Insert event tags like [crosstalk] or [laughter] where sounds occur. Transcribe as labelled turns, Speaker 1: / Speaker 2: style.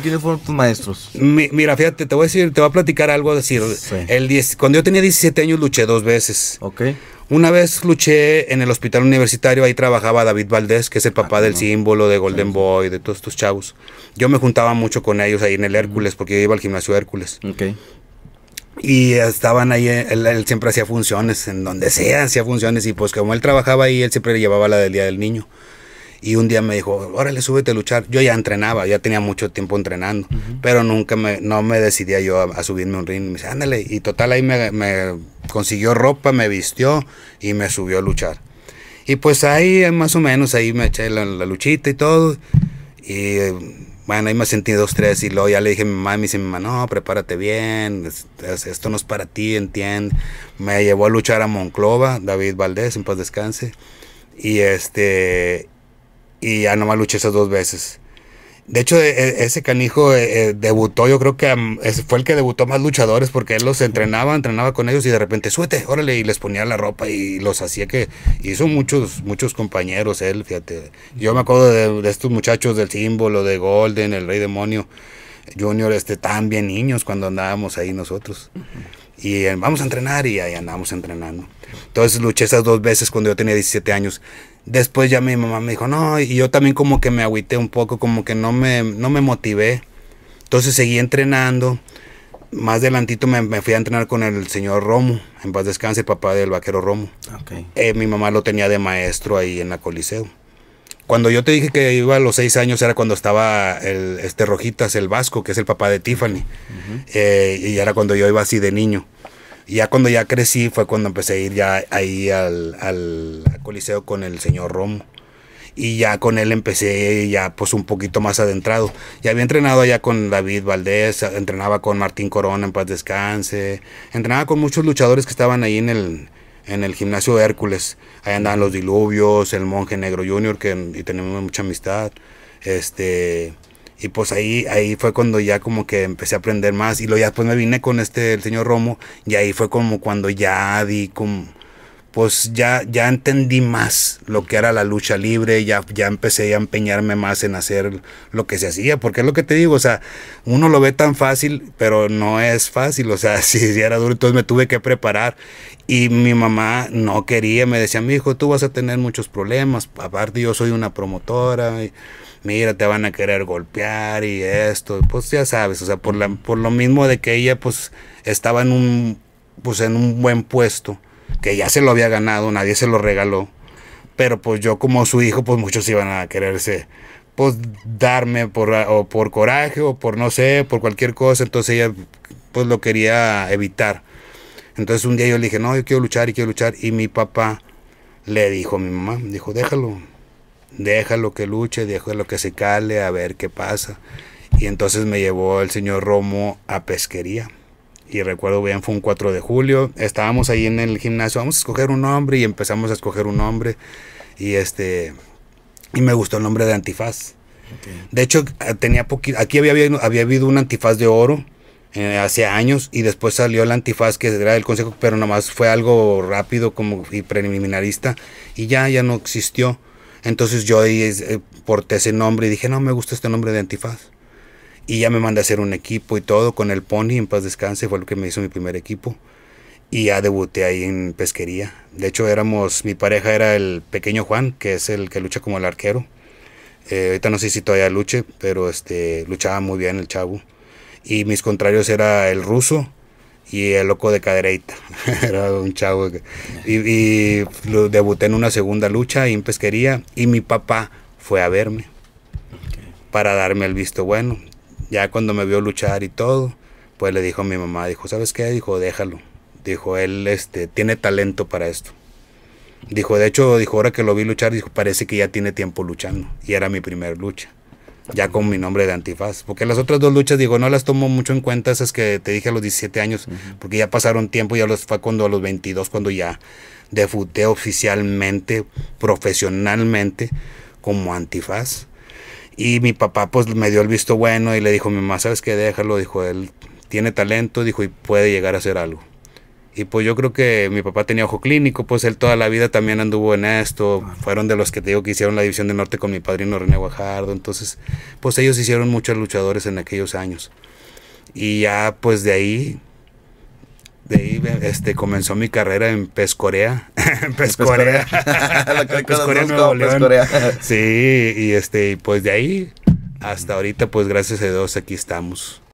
Speaker 1: quiénes fueron tus maestros? mira, fíjate, te voy a decir, te voy a platicar algo, decir, el cuando yo tenía 17 años luché dos veces. Una vez luché en el hospital universitario, ahí trabajaba David Valdés, que es el papá ah, del símbolo, de Golden Boy, de todos estos chavos. Yo me juntaba mucho con ellos ahí en el Hércules, porque yo iba al gimnasio Hércules. Y estaban ahí, él, siempre hacía funciones, en donde sea hacía funciones, y pues como él trabajaba ahí, él siempre llevaba la del Día del Niño. Y un día me dijo, órale, súbete a luchar. Yo ya entrenaba, ya tenía mucho tiempo entrenando, pero nunca me, no me decidía yo a, subirme un ring. Me dice, ándale, y total ahí me, me, consiguió ropa, me vistió y me subió a luchar. Y pues ahí eh, más o menos, ahí me eché la, luchita y todo. Y bueno, ahí me sentí dos, tres y luego ya le dije a mi mamá, me dice mamá, no, prepárate bien, esto no es para ti, entiende. Me llevó a luchar a Monclova, David Valdés, en paz descanse. Y este, y ya nomás luché esas dos veces. De hecho, e-, e-, ese canijo e-, debutó, yo creo que fue el que debutó más luchadores porque él los entrenaba, entrenaba con ellos y de repente, suete, órale, y les ponía la ropa y los hacía que hizo muchos, muchos compañeros él, fíjate. Yo me acuerdo de, de estos muchachos del símbolo, de Golden, el Rey Demonio, Junior este, estaban bien niños cuando andábamos ahí nosotros. Y eh, vamos a entrenar y ahí andábamos entrenando. Entonces luché esas dos veces cuando yo tenía 17 años. Después ya mi mamá me dijo, no, y yo también como que me agüité un poco, como que no me, no me motivé. Entonces seguí entrenando. Más adelantito me, fui a entrenar con el señor Romo, en paz descanse, el papá del vaquero Romo. Eh, mi mamá lo tenía de maestro ahí en la Coliseo. Cuando yo te dije que iba a los seis años era cuando estaba este Rojitas, el Vasco, que es el papá de Tiffany. Eh, y era cuando yo iba así de niño. Y ya cuando ya crecí fue cuando empecé a ir ya ahí al, al Coliseo con el señor Romo y ya con él empecé ya pues un poquito más adentrado. Ya había entrenado allá con David Valdés, entrenaba con Martín Corona en paz descanse, entrenaba con muchos luchadores que estaban ahí en el en el gimnasio de Hércules. Ahí andaban los diluvios, el monje negro junior, que y tenemos mucha amistad. Este, y pues ahí, ahí fue cuando ya como que empecé a aprender más. Y luego ya después me vine con este, el señor Romo, y ahí fue como cuando ya di como pues ya, ya entendí más lo que era la lucha libre, ya, ya empecé a empeñarme más en hacer lo que se hacía, porque es lo que te digo, o sea, uno lo ve tan fácil, pero no es fácil, o sea, [laughs] si, era duro, entonces me tuve que preparar. Y mi mamá no quería, me decía, mi hijo, tú vas a tener muchos problemas, aparte yo soy una promotora, mira, te van a querer golpear y esto, pues ya sabes, o sea, por, la, por lo mismo de que ella pues estaba en un, pues, en un buen puesto que ya se lo había ganado, nadie se lo regaló. Pero pues yo como su hijo, pues muchos iban a quererse pues darme por, o por coraje o por no sé, por cualquier cosa. Entonces ella pues lo quería evitar. Entonces un día yo le dije, no, yo quiero luchar y quiero luchar. Y mi papá le dijo a mi mamá, dijo, déjalo, déjalo que luche, déjalo que se cale, a ver qué pasa. Y entonces me llevó el señor Romo a pesquería. Y recuerdo bien, fue un 4 de julio. Estábamos ahí en el gimnasio, vamos a escoger un nombre y empezamos a escoger un nombre. Y este y me gustó el nombre de Antifaz. De hecho, ah, tenía aquí había, había habido un antifaz de oro eh, hace años y después salió el antifaz que era del consejo, pero más fue algo rápido como y preliminarista y ya, ya no existió. Entonces yo ahí eh, porté ese nombre y dije, no, me gusta este nombre de antifaz. Y ya me mandé a hacer un equipo y todo con el Pony, en paz descanse, fue lo que me hizo mi primer equipo. Y ya debuté ahí en pesquería. De hecho, éramos, mi pareja era el pequeño Juan, que es el que lucha como el arquero. Eh, ahorita no sé si todavía luche, pero este, luchaba muy bien el chavo. Y mis contrarios era el ruso y el loco de cadereita. [laughs] era un chavo. y, debuté en una segunda lucha en pesquería. Y mi papá fue a verme para darme el visto bueno. Ya cuando me vio luchar y todo, pues le dijo a mi mamá, dijo, ¿sabes qué? Dijo, déjalo. Dijo, él este, tiene talento para esto. Dijo, de hecho, dijo, ahora que lo vi luchar, dijo, parece que ya tiene tiempo luchando. Y era mi primera lucha. Ya con mi nombre de antifaz. Porque las otras dos luchas, digo, no las tomo mucho en cuenta, esas que te dije a los 17 años, porque ya pasaron tiempo, ya los fue cuando a los 22, cuando ya debuté oficialmente, profesionalmente, como antifaz. Y mi papá pues me dio el visto bueno y le dijo, mi mamá, ¿sabes qué? Déjalo, dijo, él tiene talento, dijo, y puede llegar a hacer algo. Y pues yo creo que mi papá tenía ojo clínico, pues él toda la vida también anduvo en esto. Fueron de los que te digo que hicieron la División del Norte con mi padrino René Guajardo. Entonces, pues ellos hicieron muchos luchadores en aquellos años. Y ya pues de ahí, de ahí este, comenzó mi carrera en PES Corea. [laughs] Pescorea. [laughs] [laughs] Pescorea, Sí, y este, pues de ahí hasta ahorita, pues gracias a Dios, aquí estamos.